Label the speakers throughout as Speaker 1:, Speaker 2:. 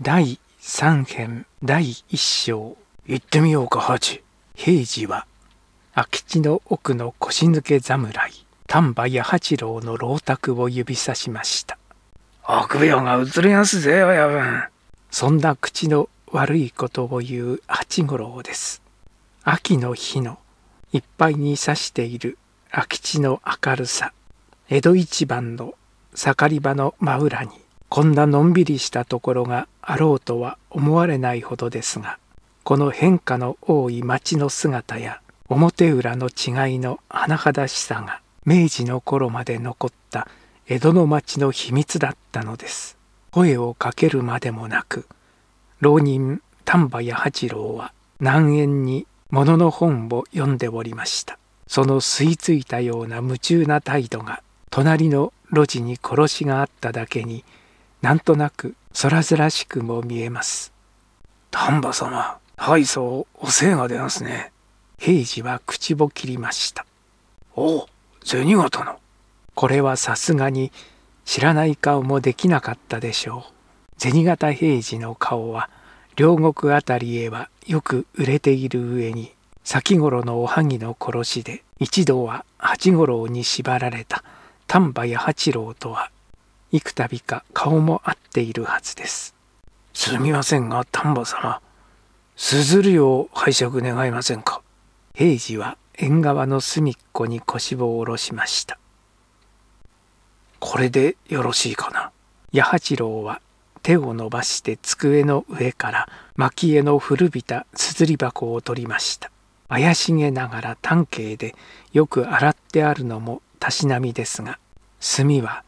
Speaker 1: 第三編第一章行ってみようか八平次は空き地の奥の腰抜け侍丹波八八郎の老宅を指さしました悪病が移りやすぜ親分そんな口の悪いことを言う八五郎です秋の日のいっぱいに差している空き地の明るさ江戸一番の盛り場の真裏にこんなのんびりしたところがあろうとは思われないほどですがこの変化の多い町の姿や表裏の違いの甚だしさが明治の頃まで残った江戸の町の秘密だったのです声をかけるまでもなく浪人丹波屋八郎は難縁に物の本を読んでおりましたその吸い付いたような夢中な態度が隣の路地に殺しがあっただけになんとなく空らしくも見えます。丹波様、はいそうお世話が出ますね。平次は口を切りました。おお、銭形の。これはさすがに知らない顔もできなかったでしょう。銭形平次の顔は両国あたりへはよく売れている上に先頃のおはぎの殺しで一度は八五郎に縛られた丹波八八郎とは幾度か顔も合っているはずです。すみませんが、丹波様、よを拝借願えませんか。平次は縁側の隅っこに腰を下ろしました。これでよろしいかな。八八郎は手を伸ばして机の上から蒔絵の古びた硯箱を取りました。怪しげながら単形でよく洗ってあるのもたしなみですが、墨は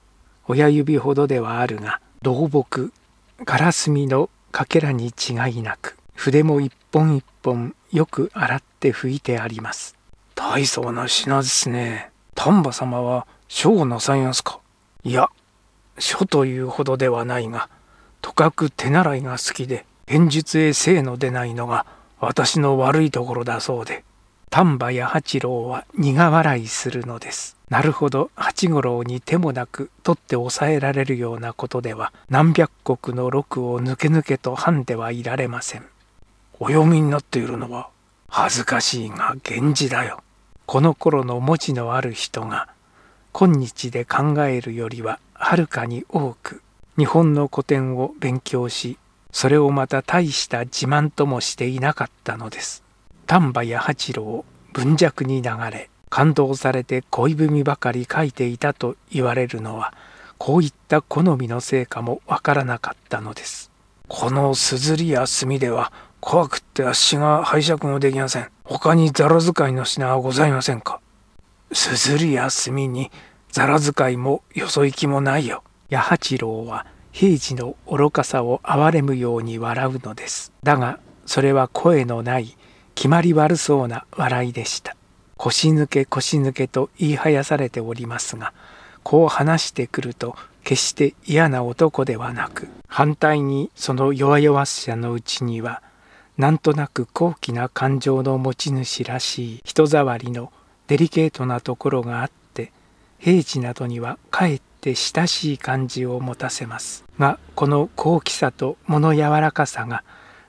Speaker 1: 親指ほどではあるが老木ガラスミのかけらに違いなく筆も一本一本よく洗って拭いてあります大層な品ですね丹波様は書をなさいますかいや書というほどではないがとかく手習いが好きで現実へ精の出ないのが私の悪いところだそうで丹波や八郎は苦笑いするのです。なるほど八五郎に手もなく取って抑えられるようなことでは何百石の禄を抜け抜けと判ではいられません。お読みになっているのは恥ずかしいが源氏だよ。この頃の文字のある人が今日で考えるよりははるかに多く日本の古典を勉強しそれをまた大した自慢ともしていなかったのです。丹波八八郎文弱に流れ感動されて恋文ばかり書いていたと言われるのはこういった好みのせいかもわからなかったのですこのすずりや墨では怖くってあっしが拝借もできません他にざら使いの品はございませんかすずりや墨にざら使いもよそ行きもないよ八八郎は平時の愚かさを憐れむように笑うのですだがそれは声のない決まり悪そうな笑いでした腰抜け腰抜けと言いはやされておりますがこう話してくると決して嫌な男ではなく反対にその弱々しさのうちにはなんとなく高貴な感情の持ち主らしい人触りのデリケートなところがあって平時などにはかえって親しい感じを持たせますがこの高貴さと物柔らかさが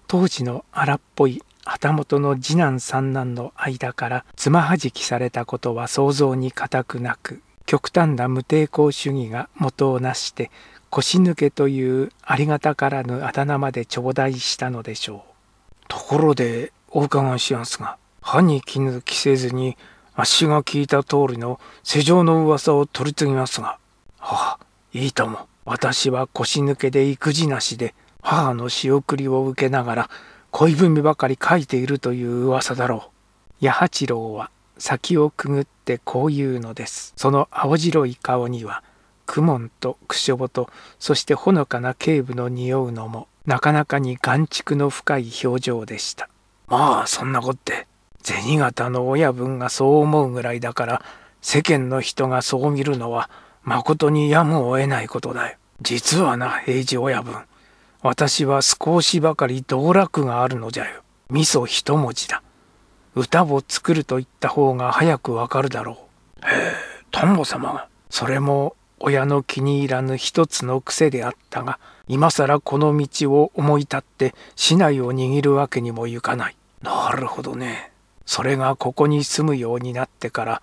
Speaker 1: 当時の荒っぽい旗本の次男三男の間から妻はじきされたことは想像に難くなく極端な無抵抗主義が元をなして腰抜けというありがたからぬあだ名まで頂戴したのでしょうところでお伺いしますが歯に衣着せずにあっしが聞いた通りの世情の噂を取り次ぎますがはあいいとも私は腰抜けで育児なしで母の仕送りを受けながら恋文ばかり書いているという噂だろう。八八郎は先をくぐってこう言うのです。その青白い顔には、公文とくしょぼと、そしてほのかな警部の匂うのも、なかなかに眼畜の深い表情でした。まあ、そんなこって、銭形の親分がそう思うぐらいだから、世間の人がそう見るのは、まことにやむを得ないことだよ。実はな、平治親分。私は少しばかり道楽があるのじゃよ。味噌一文字だ。歌を作ると言った方が早くわかるだろう。へえ、丹母様が。それも親の気に入らぬ一つの癖であったが、今更この道を思い立って市内を握るわけにもいかない。なるほどね。それがここに住むようになってから、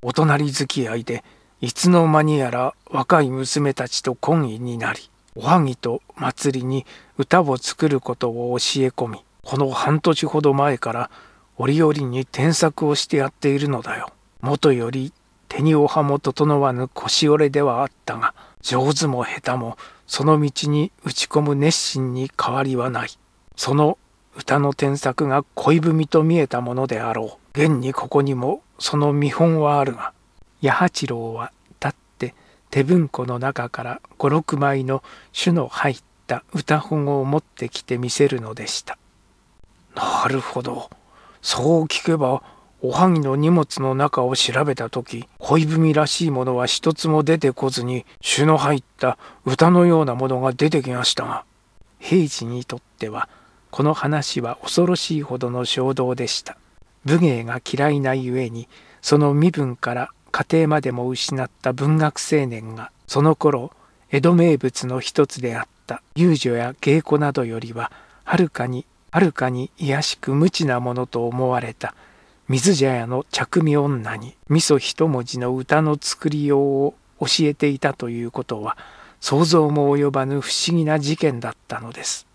Speaker 1: お隣付き合いで、いつの間にやら若い娘たちと懇意になり、おはぎと祭りに歌を作ることを教え込み、この半年ほど前から折々に添削をしてやっているのだよ。元より手におはも整わぬ腰折れではあったが、上手も下手もその道に打ち込む熱心に変わりはない。その歌の添削が恋文と見えたものであろう。現にここにもその見本はあるが、八八郎は手文庫の中から5、6枚の種の入った歌本を持ってきて見せるのでした。なるほど。そう聞けば、おはぎの荷物の中を調べた時恋文らしいものは一つも出てこずに種の入った歌のようなものが出てきましたが平次にとってはこの話は恐ろしいほどの衝動でした武芸が嫌いなゆえにその身分から家庭までも失った文学青年がその頃江戸名物の一つであった遊女や芸妓などよりははるかにはるかに卑しく無知なものと思われた水茶屋の着身女に味噌一文字の歌の作りようを教えていたということは想像も及ばぬ不思議な事件だったのです。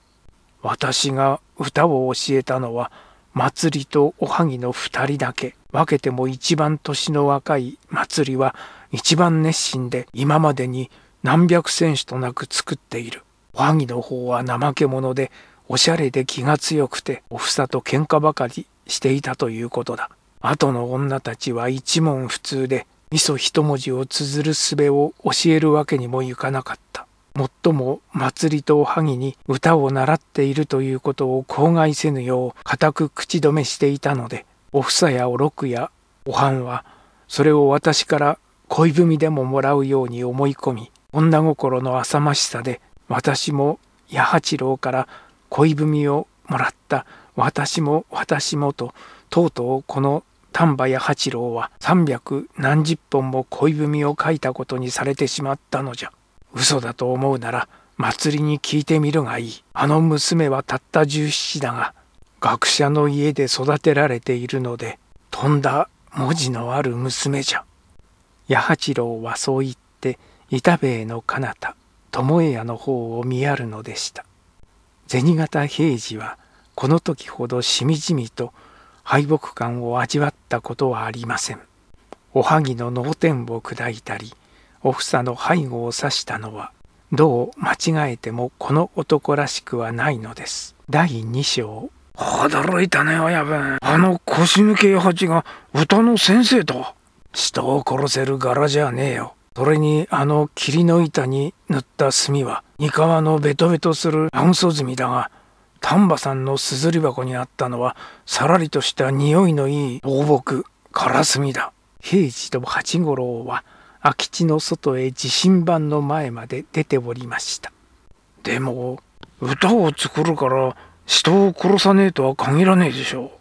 Speaker 1: 私が歌を教えたのは祭りとおはぎの2人だけ。分けても一番年の若い祭りは一番熱心で今までに何百選手となく作っている。おはぎの方は怠け者でおしゃれで気が強くておふさと喧嘩ばかりしていたということだ。後の女たちは一問不通でみそ一文字を綴る術を教えるわけにもいかなかった。もっとも祭りとおはぎに歌を習っているということを口外せぬよう固く口止めしていたのでお房やおくやおんはそれを私から恋文でももらうように思い込み女心の浅ましさで私も八八郎から恋文をもらった私も私もととうとうこの丹波八八郎は三百何十本も恋文を書いたことにされてしまったのじゃ嘘だと思うなら祭りに聞いてみるがいいあの娘はたった十七だが学者の家で育てられているのでとんだ文字のある娘じゃ八八郎はそう言って板兵衛の彼方巴屋の方を見やるのでした銭形平次はこの時ほどしみじみと敗北感を味わったことはありませんおはぎの脳天を砕いたりおふさの背後を刺したのはどう間違えてもこの男らしくはないのです第2章驚いたね、親分。あの腰抜け八が歌の先生と。人を殺せる柄じゃねえよ。それにあの霧の板に塗った墨は三河のベトベトするアウソ墨だが丹波さんのすずり箱にあったのはさらりとした匂いのいい大木、カラスミだ平次と八五郎は空き地の外へ地震盤の前まで出ておりましたでも歌を作るから人を殺さねえとは限らねえでしょう。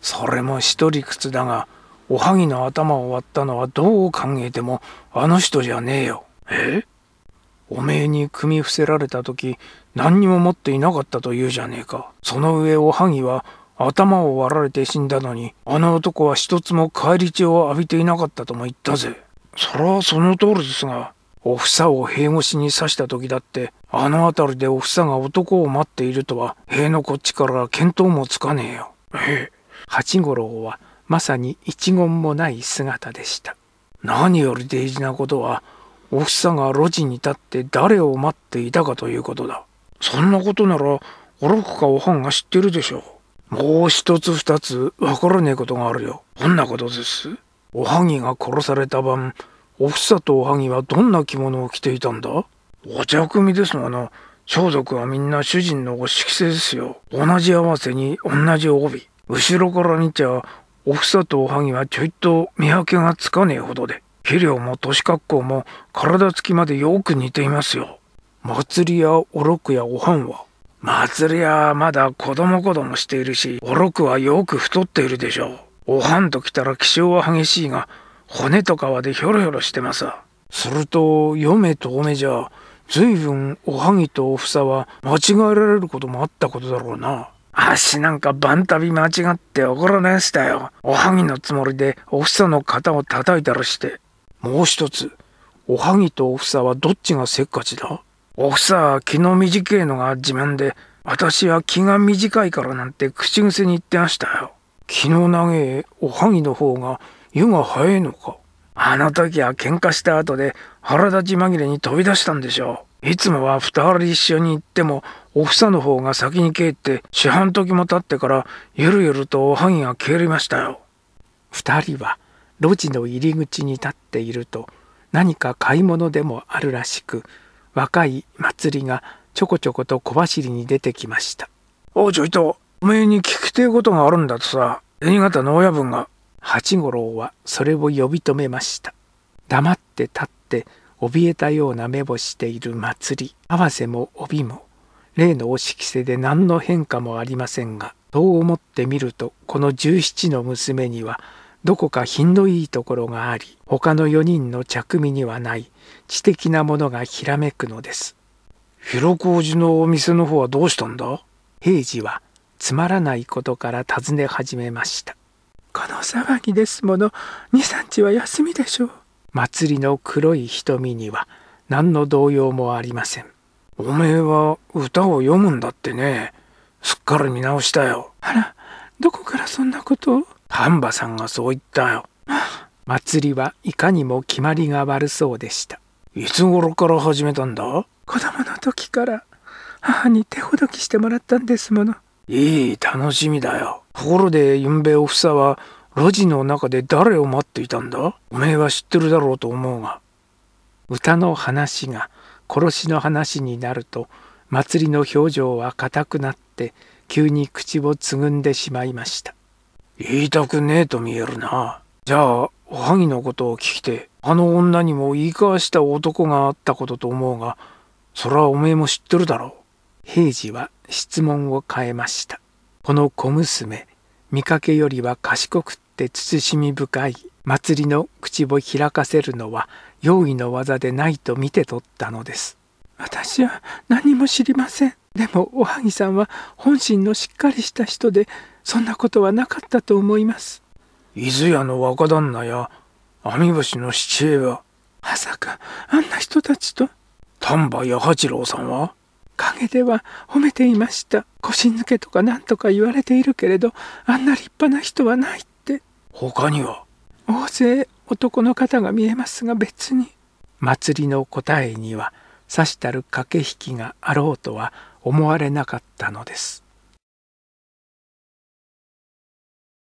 Speaker 1: それも一理屈だが、おはぎの頭を割ったのはどう考えてもあの人じゃねえよ。えおめえに組み伏せられた時何にも持っていなかったと言うじゃねえか。その上おはぎは頭を割られて死んだのに、あの男は一つも返り血を浴びていなかったとも言ったぜ。そらその通りですが、お房を塀越しに刺した時だって、あの辺りでお房が男を待っているとは、塀のこっちから見当もつかねえよ。ええ。八五郎は、まさに一言もない姿でした。何より大事なことは、お房が路地に立って誰を待っていたかということだ。そんなことなら、おろくかおはんが知ってるでしょう。もう一つ二つわからねえことがあるよ。こんなことですおはぎが殺された晩、おふさとおはぎはどんな着物を着ていたんだお茶組ですもの装束はみんな主人のご色性ですよ。同じ合わせに同じ帯。後ろから見ちゃ、おふさとおはぎはちょいと見分けがつかねえほどで、肥料も年格好も体つきまでよく似ていますよ。祭りやおろくやおはんは、祭りはまだ子供子供しているし、おろくはよく太っているでしょう。おはんときたら気性は激しいが、骨と皮でひょろひょろしてます。すると嫁とおめじゃ随分おはぎとおふさは間違えられることもあったことだろうな。あしなんか晩旅間違って怒られましたよ。おはぎのつもりでおふさの肩を叩いたりして。もう一つ、おはぎとおふさはどっちがせっかちだおふさは気の短いのが自慢で、私は気が短いからなんて口癖に言ってましたよ。気の長えおはぎの方が湯が早いのかあの時は喧嘩した後で腹立ち紛れに飛び出したんでしょういつもは二人一緒に行ってもお房の方が先に帰って四半時も経ってからゆるゆるとおはぎが消えりましたよ二人は路地の入り口に立っていると何か買い物でもあるらしく若い祭りがちょこちょこと小走りに出てきましたおうちょいとおめえに聞きてえことがあるんだとさ新潟の親分が八五郎はそれを呼び止めました黙って立って怯えたような目をしている祭り合わせも帯も例のおきせで何の変化もありませんがそう思ってみるとこの十七の娘にはどこか品のいいところがあり他の4人の着身にはない知的なものがひらめくのです広小路のお店の方はどうしたんだ平次はつまらないことから尋ね始めましたこの騒ぎですもの二三日は休みでしょう。祭りの黒い瞳には何の動揺もありません。おめえは歌を読むんだってね。すっかり見直したよ。あら、どこからそんなことを丹波さんがそう言ったよ。祭りはいかにも決まりが悪そうでした。いつ頃から始めたんだ子供の時から母に手ほどきしてもらったんですもの。いい楽しみだよ。ところで、ゆんべおふさは、路地の中で誰を待っていたんだおめえは知ってるだろうと思うが。歌の話が殺しの話になると、祭りの表情は硬くなって、急に口をつぐんでしまいました。言いたくねえと見えるな。じゃあ、おはぎのことを聞きて、あの女にも言い交わした男があったことと思うが、それはおめえも知ってるだろう。平次は質問を変えましたこの小娘見かけよりは賢くって慎み深い祭りの口を開かせるのは用意の技でないと見て取ったのです私は何も知りませんでもおはぎさんは本心のしっかりした人でそんなことはなかったと思います伊豆屋の若旦那や網干の七恵はまさかあんな人たちと丹波八八郎さんは陰では褒めていました。腰抜けとかなんとか言われているけれど、あんな立派な人はないって。他には大勢男の方が見えますが別に。祭りの答えには、さしたる駆け引きがあろうとは思われなかったのです。